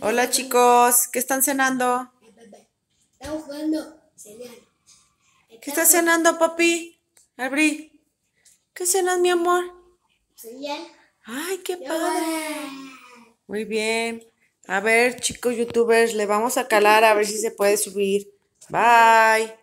Hola chicos, ¿qué están cenando? Estamos jugando ¿Qué estás cenando, papi? Abrí. ¿Qué cenas, mi amor? Ay, qué padre. Muy bien. A ver, chicos youtubers, le vamos a calar a ver si se puede subir. Bye.